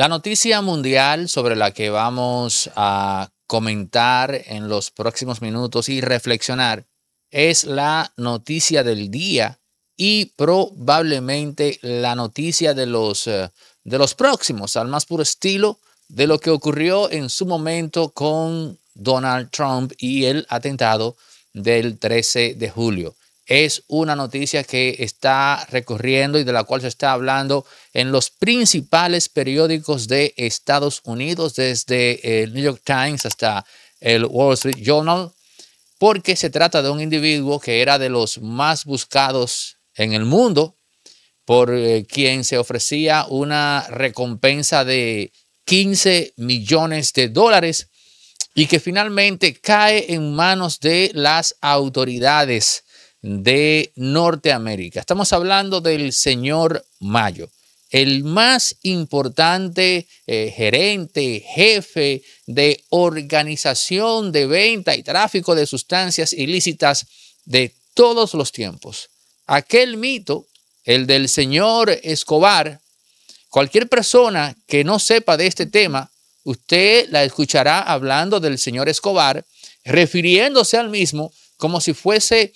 La noticia mundial sobre la que vamos a comentar en los próximos minutos y reflexionar es la noticia del día y probablemente la noticia de los, eh, de los próximos, al más puro estilo de lo que ocurrió en su momento con Donald Trump y el atentado del 13 de julio es una noticia que está recorriendo y de la cual se está hablando en los principales periódicos de Estados Unidos, desde el New York Times hasta el Wall Street Journal, porque se trata de un individuo que era de los más buscados en el mundo, por eh, quien se ofrecía una recompensa de 15 millones de dólares y que finalmente cae en manos de las autoridades de Norteamérica. Estamos hablando del señor Mayo, el más importante eh, gerente, jefe de organización de venta y tráfico de sustancias ilícitas de todos los tiempos. Aquel mito, el del señor Escobar, cualquier persona que no sepa de este tema, usted la escuchará hablando del señor Escobar, refiriéndose al mismo como si fuese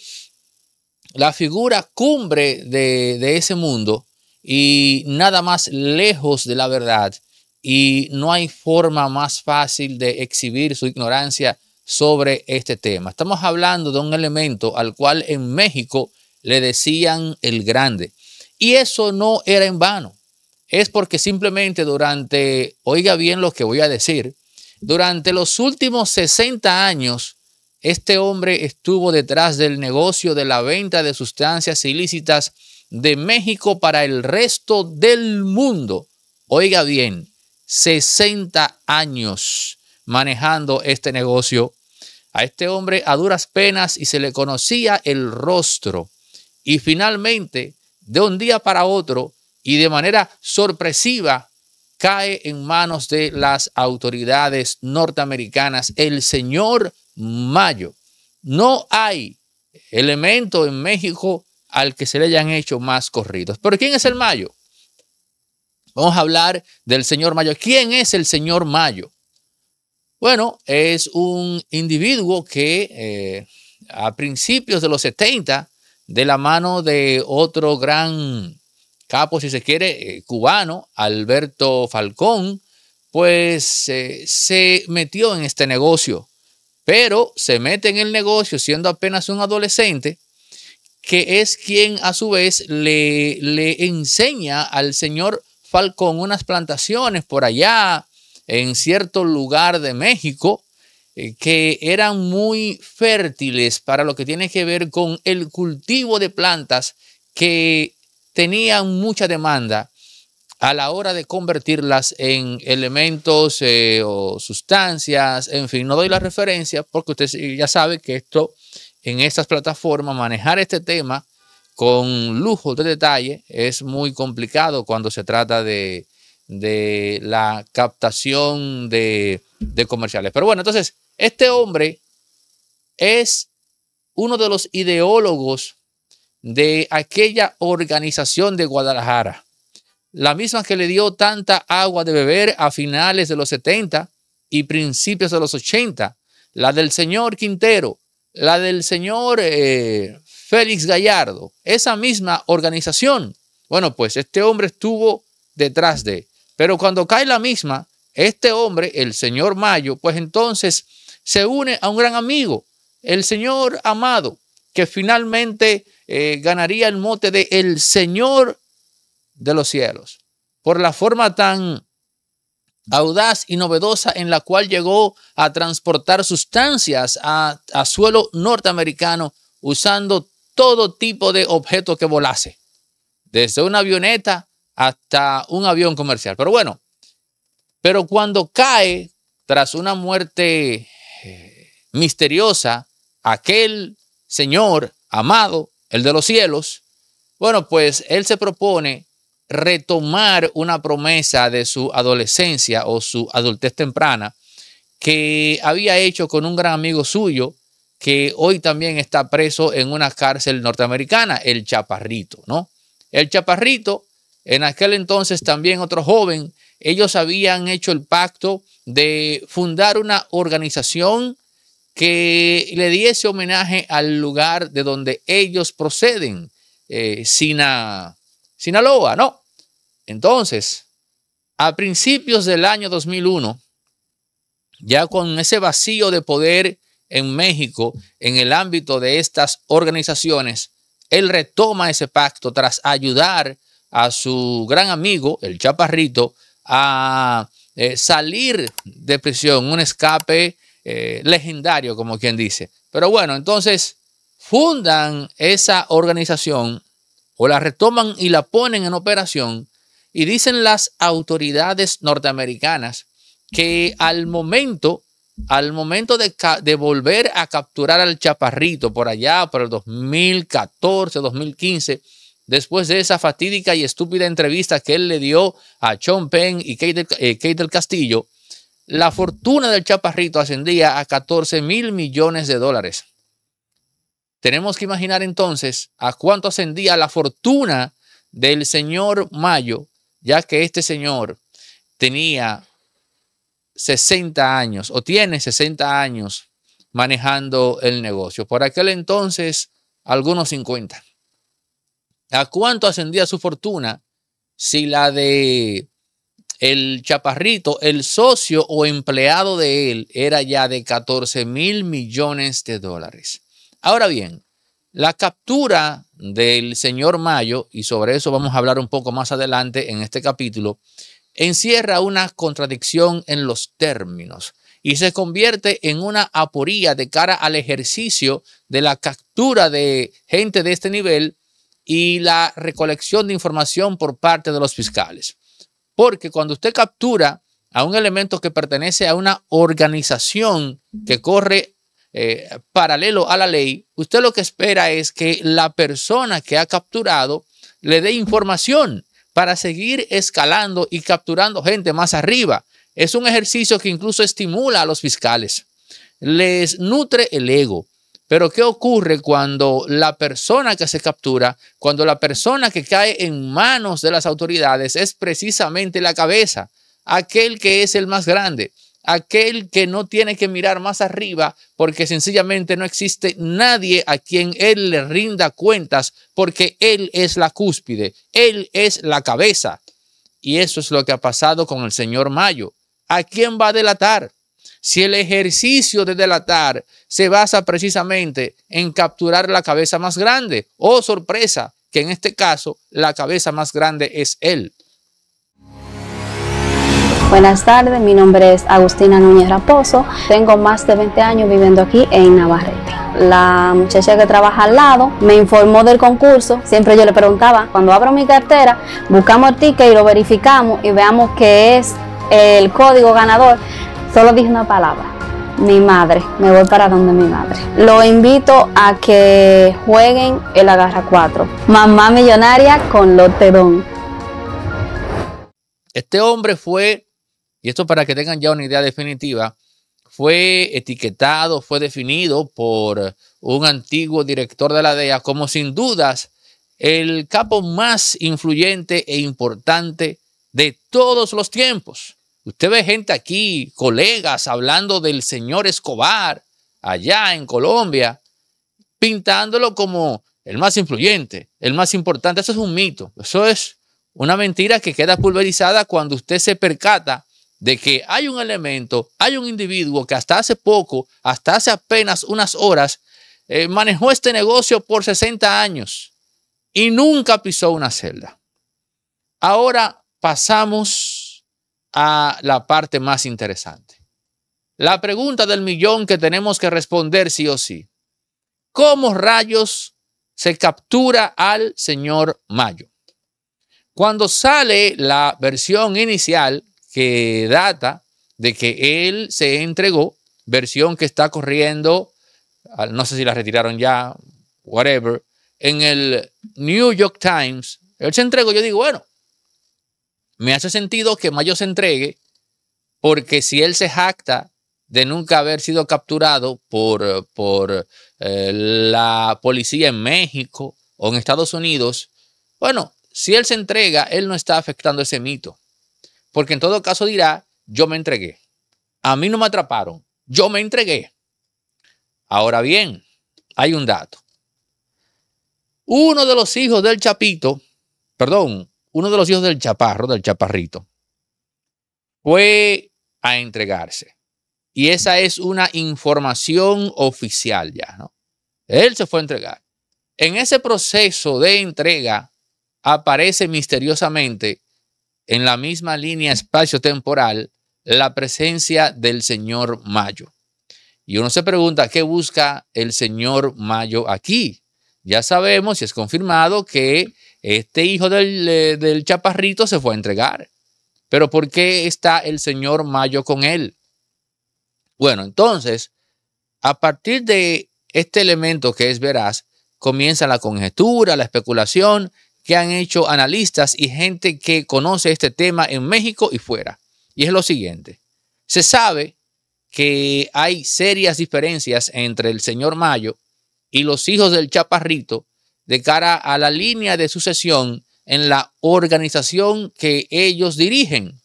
la figura cumbre de, ese mundo y nada más lejos de la verdad. Y no hay forma más fácil de exhibir su ignorancia sobre este tema. Estamos hablando de un elemento al cual en México le decían el grande. Y eso no era en vano. Es porque simplemente durante, oiga bien lo que voy a decir, durante los últimos 60 años, este hombre estuvo detrás del negocio de la venta de sustancias ilícitas de México para el resto del mundo. Oiga bien, 60 años manejando este negocio. A este hombre a duras penas y se le conocía el rostro. Y finalmente, de un día para otro y de manera sorpresiva, cae en manos de las autoridades norteamericanas. El señor Mayo. No hay elemento en México al que se le hayan hecho más corridos. Pero ¿quién es el Mayo? Vamos a hablar del señor Mayo. ¿Quién es el señor Mayo? Bueno, es un individuo que eh, a principios de los 70, de la mano de otro gran capo, si se quiere, eh, cubano, Alberto Falcón, pues eh, se metió en este negocio, pero se mete en el negocio siendo apenas un adolescente, que es quien a su vez le, le enseña al señor Falcón unas plantaciones por allá, en cierto lugar de México, eh, que eran muy fértiles para lo que tiene que ver con el cultivo de plantas que tenían mucha demanda a la hora de convertirlas en elementos eh, o sustancias, en fin, no doy la referencia porque usted ya sabe que esto en estas plataformas, manejar este tema con lujo de detalle es muy complicado cuando se trata de, la captación de, de comerciales. Pero bueno, entonces, este hombre es uno de los ideólogos de aquella organización de Guadalajara, la misma que le dio tanta agua de beber a finales de los 70 y principios de los 80, la del señor Quintero, la del señor eh, Félix Gallardo, esa misma organización. Bueno, pues este hombre estuvo detrás de, pero cuando cae la misma, este hombre, el señor Mayo, pues entonces se une a un gran amigo, el señor Amado, que finalmente eh, ganaría el mote de el Señor de los cielos, por la forma tan audaz y novedosa en la cual llegó a transportar sustancias a, a suelo norteamericano usando todo tipo de objeto que volase, desde una avioneta hasta un avión comercial. Pero bueno, pero cuando cae tras una muerte eh, misteriosa, aquel Señor, amado, el de los cielos, bueno, pues él se propone retomar una promesa de su adolescencia o su adultez temprana que había hecho con un gran amigo suyo que hoy también está preso en una cárcel norteamericana, el Chaparrito, ¿no? El Chaparrito, en aquel entonces también otro joven, ellos habían hecho el pacto de fundar una organización que le diese homenaje al lugar de donde ellos proceden, eh, Sinaloa, ¿no? Entonces, a principios del año 2001, ya con ese vacío de poder en México en el ámbito de estas organizaciones, él retoma ese pacto tras ayudar a su gran amigo, el Chaparrito, a eh, salir de prisión, un escape eh, legendario, como quien dice. Pero bueno, entonces fundan esa organización o la retoman y la ponen en operación y dicen las autoridades norteamericanas que al momento, al momento de, volver a capturar al chaparrito por allá, por el 2014, 2015, después de esa fatídica y estúpida entrevista que él le dio a Sean Penn y Kate eh, Kate del Castillo, la fortuna del chaparrito ascendía a 14 mil millones de dólares. Tenemos que imaginar entonces a cuánto ascendía la fortuna del señor Mayo, ya que este señor tenía 60 años o tiene 60 años manejando el negocio. Por aquel entonces, algunos 50. ¿A cuánto ascendía su fortuna si la de el chaparrito, el socio o empleado de él era ya de 14 mil millones de dólares. Ahora bien, la captura del señor Mayo, y sobre eso vamos a hablar un poco más adelante en este capítulo, encierra una contradicción en los términos y se convierte en una aporía de cara al ejercicio de la captura de gente de este nivel y la recolección de información por parte de los fiscales. Porque cuando usted captura a un elemento que pertenece a una organización que corre eh, paralelo a la ley, usted lo que espera es que la persona que ha capturado le dé información para seguir escalando y capturando gente más arriba. Es un ejercicio que incluso estimula a los fiscales, les nutre el ego, pero ¿qué ocurre cuando la persona que se captura, cuando la persona que cae en manos de las autoridades es precisamente la cabeza, aquel que es el más grande, aquel que no tiene que mirar más arriba porque sencillamente no existe nadie a quien él le rinda cuentas porque él es la cúspide, él es la cabeza. Y eso es lo que ha pasado con el señor Mayo. ¿A quién va a delatar? Si el ejercicio de delatar se basa precisamente en capturar la cabeza más grande, o oh sorpresa, que en este caso la cabeza más grande es él. Buenas tardes, mi nombre es Agustina Núñez Raposo, tengo más de 20 años viviendo aquí en Navarrete. La muchacha que trabaja al lado me informó del concurso, siempre yo le preguntaba, cuando abro mi cartera, buscamos el ticket y lo verificamos y veamos qué es el código ganador Solo dije una palabra. Mi madre, me voy para donde mi madre. Lo invito a que jueguen el Agarra 4. Mamá Millonaria con Loterón. Este hombre fue, y esto para que tengan ya una idea definitiva, fue etiquetado, fue definido por un antiguo director de la DEA como sin dudas el capo más influyente e importante de todos los tiempos. Usted ve gente aquí, colegas, hablando del señor Escobar allá en Colombia, pintándolo como el más influyente, el más importante. Eso es un mito. Eso es una mentira que queda pulverizada cuando usted se percata de que hay un elemento, hay un individuo que hasta hace poco, hasta hace apenas unas horas, eh, manejó este negocio por 60 años y nunca pisó una celda. Ahora pasamos a la parte más interesante. La pregunta del millón que tenemos que responder sí o sí. ¿Cómo rayos se captura al señor Mayo? Cuando sale la versión inicial que data de que él se entregó, versión que está corriendo, no sé si la retiraron ya, whatever, en el New York Times, él se entregó, yo digo, bueno, me hace sentido que Mayo se entregue porque si él se jacta de nunca haber sido capturado por, por eh, la policía en México o en Estados Unidos, bueno, si él se entrega, él no está afectando ese mito, porque en todo caso dirá, yo me entregué, a mí no me atraparon, yo me entregué. Ahora bien, hay un dato. Uno de los hijos del Chapito, perdón, uno de los hijos del chaparro, del chaparrito, fue a entregarse. Y esa es una información oficial ya, ¿no? Él se fue a entregar. En ese proceso de entrega aparece misteriosamente en la misma línea espacio-temporal la presencia del señor Mayo. Y uno se pregunta, ¿qué busca el señor Mayo aquí? ya sabemos y es confirmado que este hijo del, eh, del chaparrito se fue a entregar. Pero ¿por qué está el señor Mayo con él? Bueno, entonces, a partir de este elemento que es veraz, comienza la conjetura, la especulación que han hecho analistas y gente que conoce este tema en México y fuera. Y es lo siguiente. Se sabe que hay serias diferencias entre el señor Mayo y los hijos del chaparrito de cara a la línea de sucesión en la organización que ellos dirigen.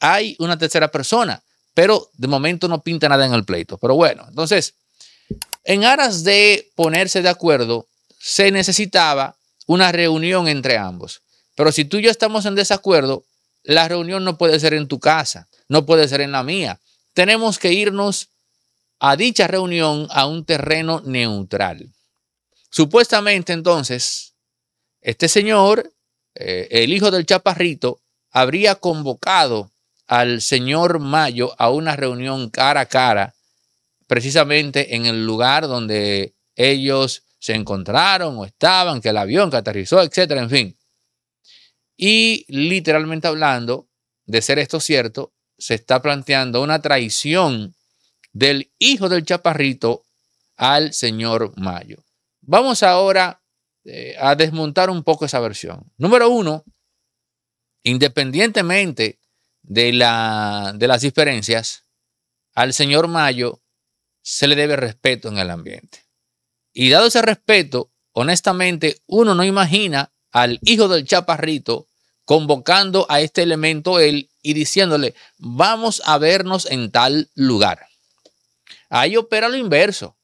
Hay una tercera persona, pero de momento no pinta nada en el pleito. Pero bueno, entonces, en aras de ponerse de acuerdo, se necesitaba una reunión entre ambos. Pero si tú y yo estamos en desacuerdo, la reunión no puede ser en tu casa, no puede ser en la mía. Tenemos que irnos a dicha reunión a un terreno neutral. Supuestamente entonces, este señor, eh, el hijo del chaparrito, habría convocado al señor Mayo a una reunión cara a cara, precisamente en el lugar donde ellos se encontraron o estaban, que el avión aterrizó, etcétera, en fin. Y literalmente hablando, de ser esto cierto, se está planteando una traición del hijo del chaparrito al señor Mayo. Vamos ahora eh, a desmontar un poco esa versión. Número uno, independientemente de, la, de las diferencias, al señor Mayo se le debe respeto en el ambiente. Y dado ese respeto, honestamente, uno no imagina al hijo del chaparrito convocando a este elemento él y diciéndole, vamos a vernos en tal lugar. Ahí opera lo inverso.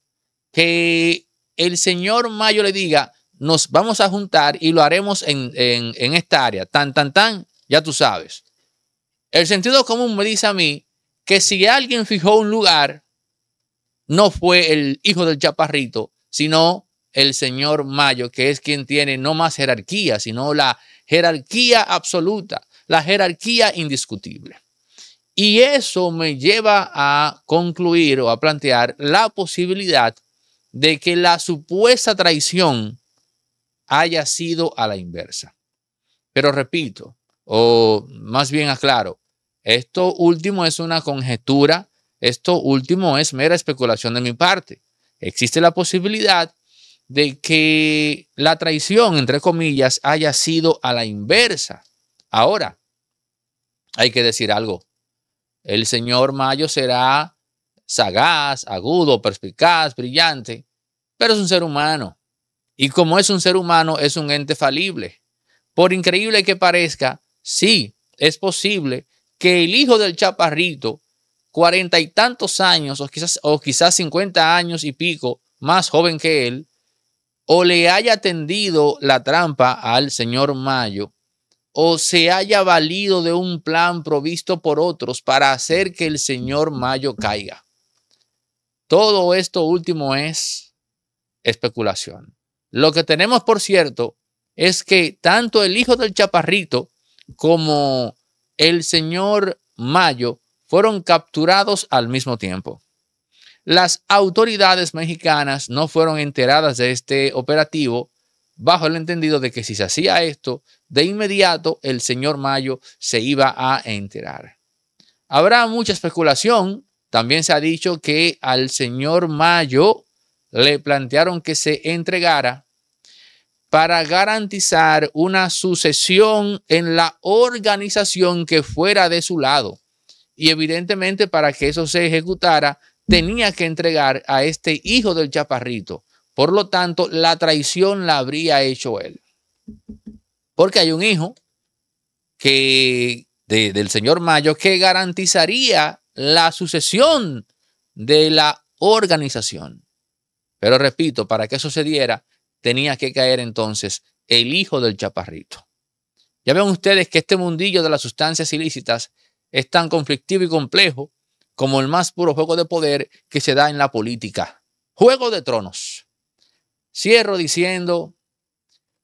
Que el señor Mayo le diga, nos vamos a juntar y lo haremos en, en, en esta área. Tan, tan, tan, ya tú sabes. El sentido común me dice a mí que si alguien fijó un lugar, no fue el hijo del chaparrito, sino el señor Mayo, que es quien tiene no más jerarquía, sino la jerarquía absoluta, la jerarquía indiscutible. Y eso me lleva a concluir o a plantear la posibilidad de que la supuesta traición haya sido a la inversa. Pero repito, o más bien aclaro, esto último es una conjetura, esto último es mera especulación de mi parte. Existe la posibilidad de que la traición, entre comillas, haya sido a la inversa. Ahora, hay que decir algo el señor Mayo será sagaz, agudo, perspicaz, brillante, pero es un ser humano. Y como es un ser humano, es un ente falible. Por increíble que parezca, sí, es posible que el hijo del chaparrito, cuarenta y tantos años, o quizás, o quizás 50 años y pico, más joven que él, o le haya tendido la trampa al señor Mayo o se haya valido de un plan provisto por otros para hacer que el señor Mayo caiga. Todo esto último es especulación. Lo que tenemos, por cierto, es que tanto el hijo del chaparrito como el señor Mayo fueron capturados al mismo tiempo. Las autoridades mexicanas no fueron enteradas de este operativo bajo el entendido de que si se hacía esto, de inmediato el señor Mayo se iba a enterar. Habrá mucha especulación. También se ha dicho que al señor Mayo le plantearon que se entregara para garantizar una sucesión en la organización que fuera de su lado. Y evidentemente para que eso se ejecutara, tenía que entregar a este hijo del chaparrito por lo tanto, la traición la habría hecho él. Porque hay un hijo que, del señor Mayo que garantizaría la sucesión de la organización. Pero repito, para que eso tenía que caer entonces el hijo del chaparrito. Ya ven ustedes que este mundillo de las sustancias ilícitas es tan conflictivo y complejo como el más puro juego de poder que se da en la política. Juego de tronos. Cierro diciendo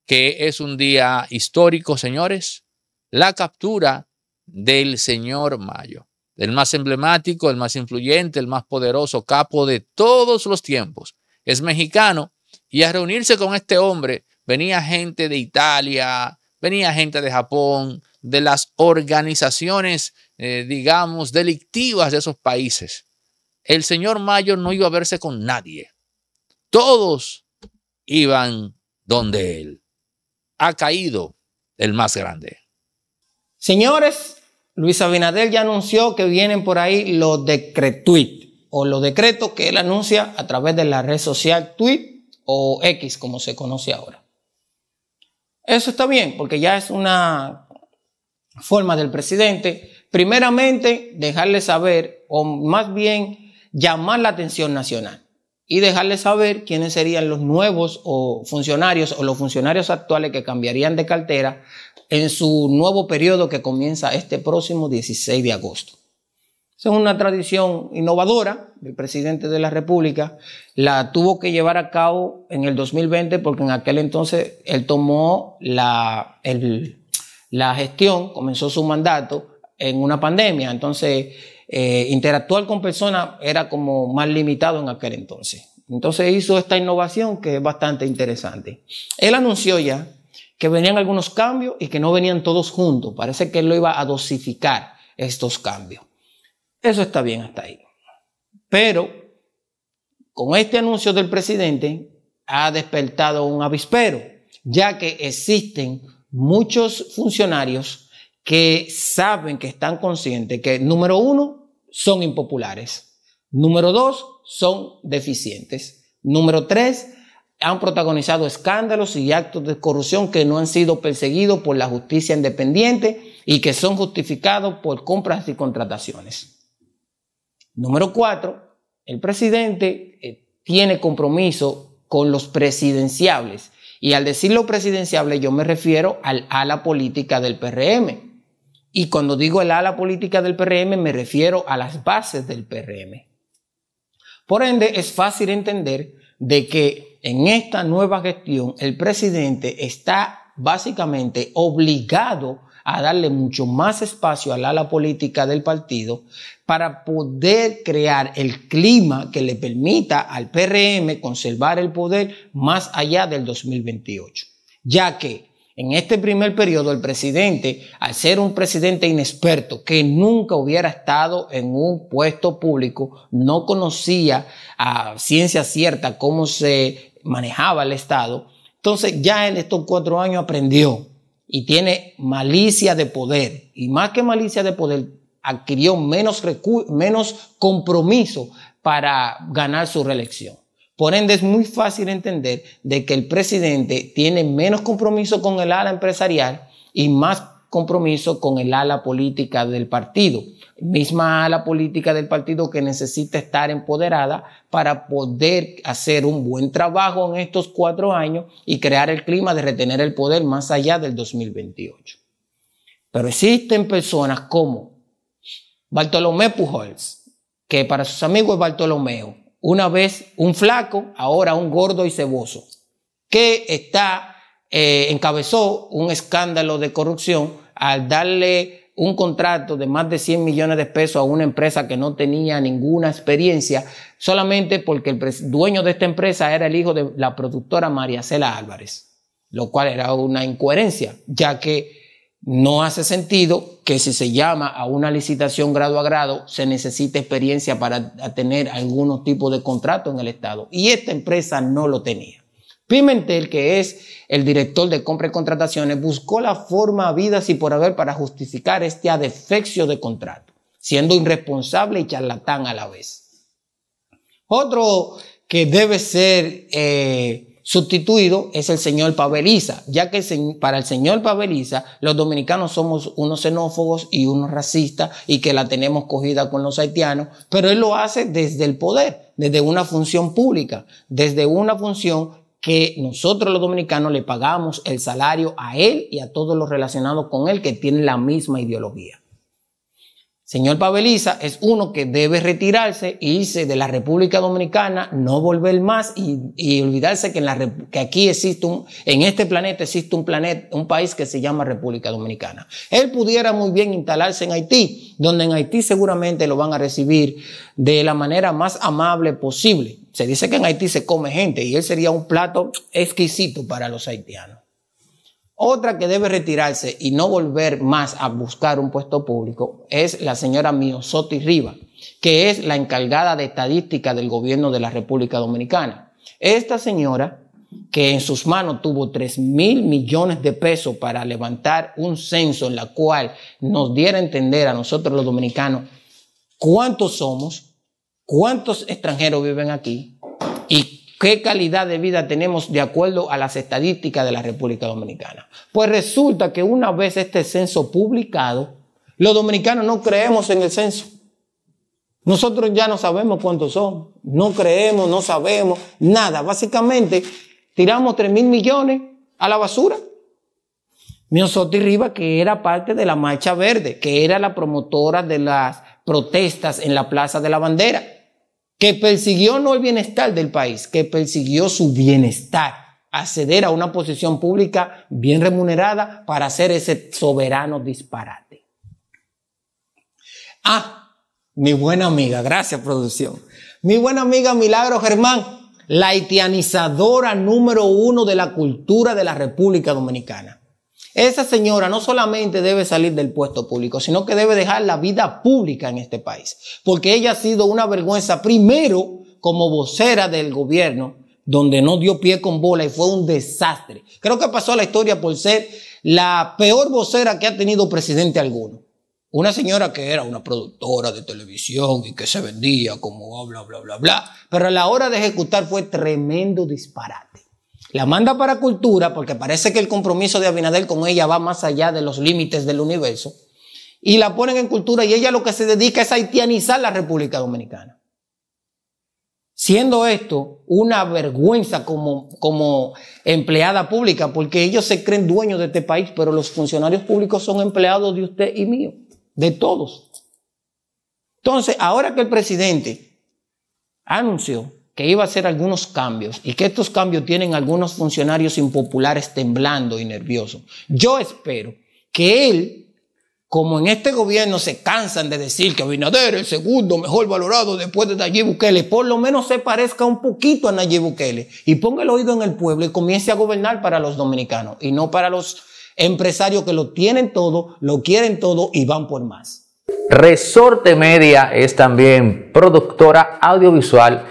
que es un día histórico, señores, la captura del señor Mayo, el más emblemático, el más influyente, el más poderoso capo de todos los tiempos. Es mexicano y a reunirse con este hombre venía gente de Italia, venía gente de Japón, de las organizaciones, eh, digamos, delictivas de esos países. El señor Mayo no iba a verse con nadie. Todos iban donde él. Ha caído el más grande. Señores, Luis Abinadel ya anunció que vienen por ahí los decretuit o los decretos que él anuncia a través de la red social Tweet o X, como se conoce ahora. Eso está bien, porque ya es una forma del presidente, primeramente, dejarle saber, o más bien, llamar la atención nacional y dejarles saber quiénes serían los nuevos o funcionarios o los funcionarios actuales que cambiarían de cartera en su nuevo periodo que comienza este próximo 16 de agosto. Esa es una tradición innovadora del presidente de la República. La tuvo que llevar a cabo en el 2020 porque en aquel entonces él tomó la, la gestión, comenzó su mandato en una pandemia. Entonces, eh, interactuar con personas era como más limitado en aquel entonces. Entonces hizo esta innovación que es bastante interesante. Él anunció ya que venían algunos cambios y que no venían todos juntos. Parece que él lo iba a dosificar estos cambios. Eso está bien hasta ahí. Pero con este anuncio del presidente ha despertado un avispero, ya que existen muchos funcionarios que saben que están conscientes que, número uno, son impopulares. Número dos, son deficientes. Número tres, han protagonizado escándalos y actos de corrupción que no han sido perseguidos por la justicia independiente y que son justificados por compras y contrataciones. Número cuatro, el presidente eh, tiene compromiso con los presidenciables. Y al decir los yo me refiero al ala política del PRM. Y cuando digo el ala política del PRM me refiero a las bases del PRM. Por ende, es fácil entender de que en esta nueva gestión el presidente está básicamente obligado a darle mucho más espacio al ala política del partido para poder crear el clima que le permita al PRM conservar el poder más allá del 2028, ya que en este primer periodo, el presidente, al ser un presidente inexperto, que nunca hubiera estado en un puesto público, no conocía a ciencia cierta cómo se manejaba el Estado, entonces ya en estos cuatro años aprendió y tiene malicia de poder. Y más que malicia de poder, adquirió menos, menos compromiso para ganar su reelección. Por ende, es muy fácil entender de que el presidente tiene menos compromiso con el ala empresarial y más compromiso con el ala política del partido, misma ala política del partido que necesita estar empoderada para poder hacer un buen trabajo en estos cuatro años y crear el clima de retener el poder más allá del 2028. Pero existen personas como Bartolomé Pujols, que para sus amigos es Bartolomeo, una vez un flaco, ahora un gordo y ceboso, que está, eh, encabezó un escándalo de corrupción al darle un contrato de más de 100 millones de pesos a una empresa que no tenía ninguna experiencia, solamente porque el dueño de esta empresa era el hijo de la productora María Cela Álvarez, lo cual era una incoherencia, ya que no hace sentido que si se llama a una licitación grado a grado se necesite experiencia para tener algunos tipos de contrato en el Estado. Y esta empresa no lo tenía. Pimentel, que es el director de compra y contrataciones, buscó la forma vida y por haber para justificar este adefexio de contrato, siendo irresponsable y charlatán a la vez. Otro que debe ser... Eh, sustituido es el señor Paveliza, ya que para el señor Paveliza los dominicanos somos unos xenófobos y unos racistas y que la tenemos cogida con los haitianos, pero él lo hace desde el poder, desde una función pública, desde una función que nosotros los dominicanos le pagamos el salario a él y a todos los relacionados con él que tienen la misma ideología. Señor Paveliza es uno que debe retirarse e irse de la República Dominicana, no volver más y, olvidarse que, que aquí existe un, en este planeta existe un planeta, un país que se llama República Dominicana. Él pudiera muy bien instalarse en Haití, donde en Haití seguramente lo van a recibir de la manera más amable posible. Se dice que en Haití se come gente y él sería un plato exquisito para los haitianos. Otra que debe retirarse y no volver más a buscar un puesto público es la señora y Riva, que es la encargada de estadística del gobierno de la República Dominicana. Esta señora, que en sus manos tuvo 3 mil millones de pesos para levantar un censo en la cual nos diera a entender a nosotros los dominicanos cuántos somos, cuántos extranjeros viven aquí y ¿Qué calidad de vida tenemos de acuerdo a las estadísticas de la República Dominicana? Pues resulta que una vez este censo publicado, los dominicanos no creemos en el censo. Nosotros ya no sabemos cuántos son, no creemos, no sabemos, nada. Básicamente, tiramos 3 mil millones a la basura. Miosotti Riva, que era parte de la Marcha Verde, que era la promotora de las protestas en la Plaza de la Bandera que persiguió no el bienestar del país, que persiguió su bienestar, acceder a una posición pública bien remunerada para hacer ese soberano disparate. Ah, mi buena amiga, gracias producción. Mi buena amiga Milagro Germán, la haitianizadora número uno de la cultura de la República Dominicana. Esa señora no solamente debe salir del puesto público, sino que debe dejar la vida pública en este país, porque ella ha sido una vergüenza primero como vocera del gobierno, donde no dio pie con bola y fue un desastre. Creo que pasó a la historia por ser la peor vocera que ha tenido presidente alguno. Una señora que era una productora de televisión y que se vendía como bla, bla, bla, bla, bla, pero a la hora de ejecutar fue tremendo disparate. La manda para cultura porque parece que el compromiso de Abinadel con ella va más allá de los límites del universo. Y la ponen en cultura y ella lo que se dedica es a haitianizar la República Dominicana. Siendo esto una vergüenza como, como empleada pública, porque ellos se creen dueños de este país, pero los funcionarios públicos son empleados de usted y mío, de todos. Entonces, ahora que el presidente anunció que iba a hacer algunos cambios y que estos cambios tienen algunos funcionarios impopulares temblando y nerviosos. Yo espero que él, como en este gobierno se cansan de decir que Abinader es el segundo mejor valorado después de Nayib Bukele, por lo menos se parezca un poquito a Nayib Bukele y ponga el oído en el pueblo y comience a gobernar para los dominicanos y no para los empresarios que lo tienen todo, lo quieren todo y van por más. Resorte Media es también productora audiovisual